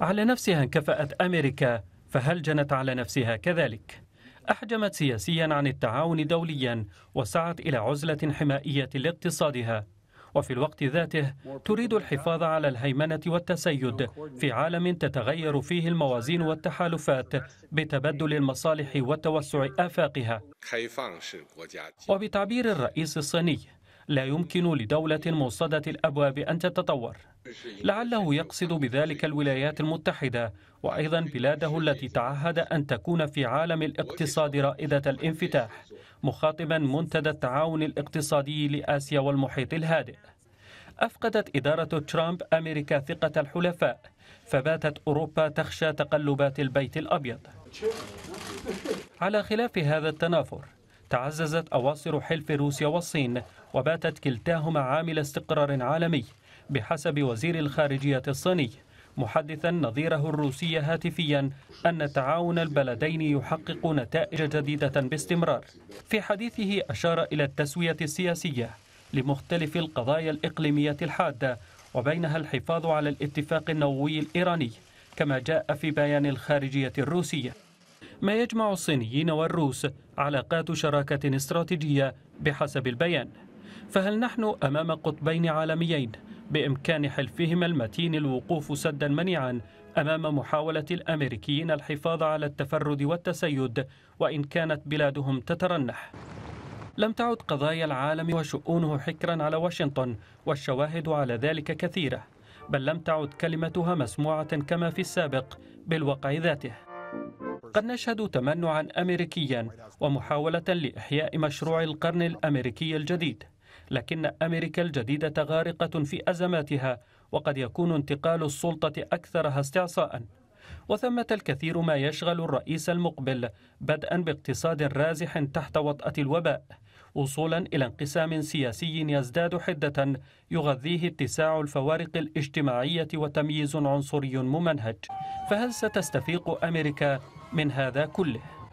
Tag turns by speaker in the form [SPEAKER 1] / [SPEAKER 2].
[SPEAKER 1] على نفسها انكفأت أمريكا فهل جنت على نفسها كذلك؟ أحجمت سياسيا عن التعاون دوليا وسعت إلى عزلة حمائية لاقتصادها وفي الوقت ذاته تريد الحفاظ على الهيمنة والتسيد في عالم تتغير فيه الموازين والتحالفات بتبدل المصالح وتوسع آفاقها وبتعبير الرئيس الصيني لا يمكن لدولة موصدة الأبواب أن تتطور لعله يقصد بذلك الولايات المتحدة وأيضا بلاده التي تعهد أن تكون في عالم الاقتصاد رائدة الانفتاح مخاطبا منتدى التعاون الاقتصادي لآسيا والمحيط الهادئ أفقدت إدارة ترامب أمريكا ثقة الحلفاء فباتت أوروبا تخشى تقلبات البيت الأبيض على خلاف هذا التنافر تعززت أواصر حلف روسيا والصين وباتت كلتاهما عامل استقرار عالمي بحسب وزير الخارجية الصيني محدثا نظيره الروسي هاتفيا أن تعاون البلدين يحقق نتائج جديدة باستمرار في حديثه أشار إلى التسوية السياسية لمختلف القضايا الإقليمية الحادة وبينها الحفاظ على الاتفاق النووي الإيراني كما جاء في بيان الخارجية الروسية ما يجمع الصينيين والروس علاقات شراكة استراتيجية بحسب البيان فهل نحن أمام قطبين عالميين بإمكان حلفهما المتين الوقوف سدا منيعا أمام محاولة الأمريكيين الحفاظ على التفرد والتسيد وإن كانت بلادهم تترنح لم تعد قضايا العالم وشؤونه حكرا على واشنطن والشواهد على ذلك كثيرة بل لم تعد كلمتها مسموعة كما في السابق بالوقع ذاته قد نشهد تمنعا أمريكيا ومحاولة لإحياء مشروع القرن الأمريكي الجديد لكن أمريكا الجديدة غارقة في أزماتها وقد يكون انتقال السلطة أكثرها استعصاء وثمة الكثير ما يشغل الرئيس المقبل بدءا باقتصاد رازح تحت وطأة الوباء وصولا إلى انقسام سياسي يزداد حدة يغذيه اتساع الفوارق الاجتماعية وتمييز عنصري ممنهج فهل ستستفيق أمريكا من هذا كله